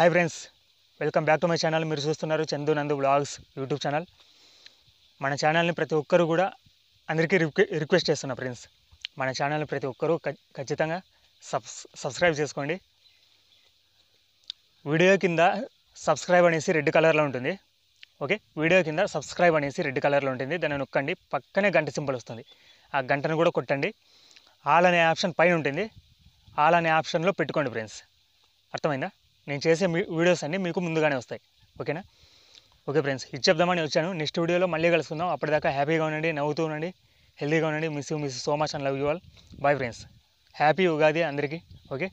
hi friends welcome back to my channel మీరు చూస్తున్నారు చందు నందు బ్లాగ్స్ యూట్యూబ్ ఛానల్ మన ఛానల్ని ప్రతి ఒక్కరు కూడా అందరికీ రిక్వె రిక్వెస్ట్ చేస్తున్నా ఫ్రెండ్స్ మన ఛానల్ని ప్రతి ఒక్కరూ ఖచ్చితంగా సబ్స్క్రైబ్ చేసుకోండి వీడియో కింద సబ్స్క్రైబ్ అనేసి రెడ్ కలర్లో ఉంటుంది ఓకే వీడియో కింద సబ్స్క్రైబ్ అనేసి రెడ్ కలర్లో ఉంటుంది దాన్ని నొక్కండి పక్కనే గంట సింపుల్ వస్తుంది ఆ గంటను కూడా కొట్టండి ఆల్ అనే ఆప్షన్ పైన ఉంటుంది ఆల్ అనే ఆప్షన్లో పెట్టుకోండి ఫ్రెండ్స్ అర్థమైందా నేను చేసే వీడియోస్ అన్నీ మీకు ముందుగానే వస్తాయి ఓకేనా ఓకే ఫ్రెండ్స్ ఇది చెప్దామని వచ్చాను నెక్స్ట్ వీడియోలో మళ్ళీ కలుసుకుందాం అప్పటిదాకా హ్యాపీగా ఉండండి నవ్వుతూ ఉండండి హెల్దీగా ఉండండి miss you miss so much and love you all bye friends happy Ugadi అందరికీ ఓకే